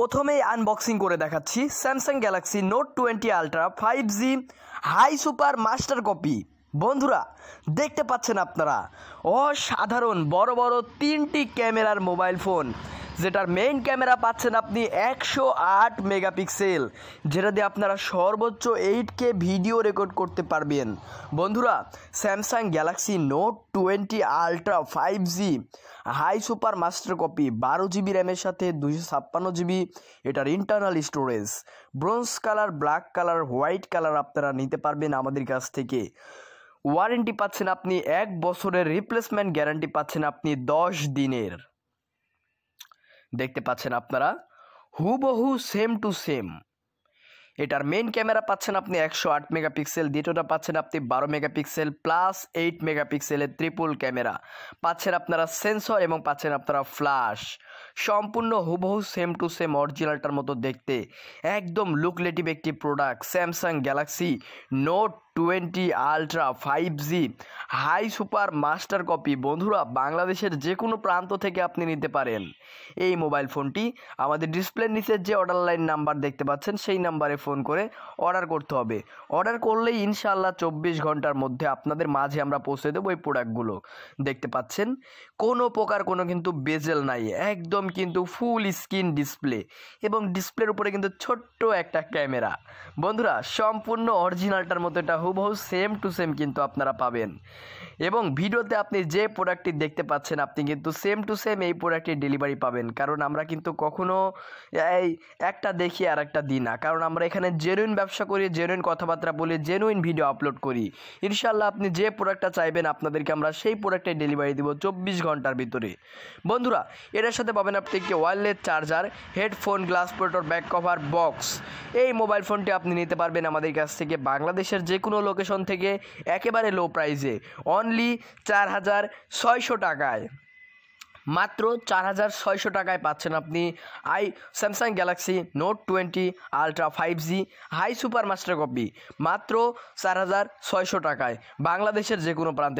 প্রথমেই আনবক্সিং করে দেখাচ্ছি Samsung Galaxy Note twenty ultra five G high super master copy বন্ধুরা দেখতে পাচ্ছেন আপনারা অসাধারণ বড় বড় তিনটি ক্যামেরার মোবাইল ফোন যেটার মেইন ক্যামেরা পাচ্ছেন আপনি একশো আট মেগাপিক্সেল যেটা দিয়ে আপনারা সর্বোচ্চ এইট কে ভিডিও রেকর্ড করতে পারবেন বন্ধুরা Samsung Galaxy Note twenty ultra five G high super master copy বারো জিবি র্যামের সাথে দুশো ছাপ্পান্ন জিবি এটার internal storage bronze colour black colour white colour আপনারা নিতে পারবেন আমাদের কাছ থেকে ওয়ারেন্টি পাচ্ছেন আপনি এক বছরের রিপ্লেসমেন্ট গ্যারান্টি পাচ্ছেন আপনি দশ দিনের দেখতে পাচ্ছেন আপনারা হুবহু সেম টু সেম এটার মেন ক্যামেরা পাচ্ছেন আপনি একশো আট মেগাপিক্সেল দ্বিতীয়টা পাচ্ছেন আপনি বারো মেগাপিক্সেল প্লাস এইট মেগাপিক্সেলের ত্রিপুল ক্যামেরা পাচ্ছেন আপনারা সেন্সর এবং পাচ্ছেন আপনারা ফ্ল্যাশ সম্পূর্ণ হুবহু সেম টু সেম অরিজিনালটার মতো দেখতে একদম লুকলেটিভ একটি product Samsung Galaxy Note twenty ultra five G high super master copy বন্ধুরা বাংলাদেশের যে কোনো প্রান্ত থেকে আপনি নিতে পারেন এই মোবাইল ফোনটি আমাদের ডিসপ্লের নিচের যে অর্ডার লাইন নাম্বার দেখতে পাচ্ছেন সেই নাম্বারে ফোন করে অর্ডার করতে হবে অর্ডার করলেই ইনশাল্লাহ চব্বিশ ঘন্টার মধ্যে আপনাদের মাঝে আমরা পৌঁছে দেবো এই প্রোডাক্টগুলো দেখতে পাচ্ছেন কোনো প্রকার কোনো কিন্তু বেজেল নাই একদম একদম কিন্তু ফুল স্ক্রিন ডিসপ্লে এবং ডিসপ্লের উপরে কিন্তু ছোট্ট একটা ক্যামেরা বন্ধুরা সম্পূর্ণ অরিজিনালটার মতো এটা হুবহু সেম টু সেম কিন্তু আপনারা পাবেন এবং ভিডিওতে আপনি যে প্রোডাক্টটি দেখতে পাচ্ছেন আপনি কিন্তু সেম টু সেম এই প্রোডাক্টটি ডেলিভারি পাবেন কারণ আমরা কিন্তু কখনো এই একটা দেখি আর একটা দিই না কারণ আমরা এখানে জেনুইন ব্যবসা করি জেনুইন কথাবার্তা বলি জেনুইন ভিডিও আপলোড করি ইনশাল্লাহ আপনি যে প্রোডাক্টটা চাইবেন আপনাদেরকে আমরা সেই প্রোডাক্টে ডেলিভারি দেবো চব্বিশ ঘন্টার ভিতরে বন্ধুরা এটার সাথে পাবেন পাবেন আপনি একটি wireless charger headphone glass protector back cover box এই মোবাইল ফোনটি আপনি নিতে পারবেন আমাদের কাছ থেকে বাংলাদেশের যে কোনো লোকেশন থেকে একেবারে লো প্রাইসে অনলি চার হাজার ছয়শো টাকায় মাত্র চার হাজার ছয়শো টাকায় পাচ্ছেন আপনি আই Samsung Galaxy Note twenty ultra five G high super master copy মাত্র চার হাজার ছয়শো টাকায় বাংলাদেশের যে কোনো প্রান্তে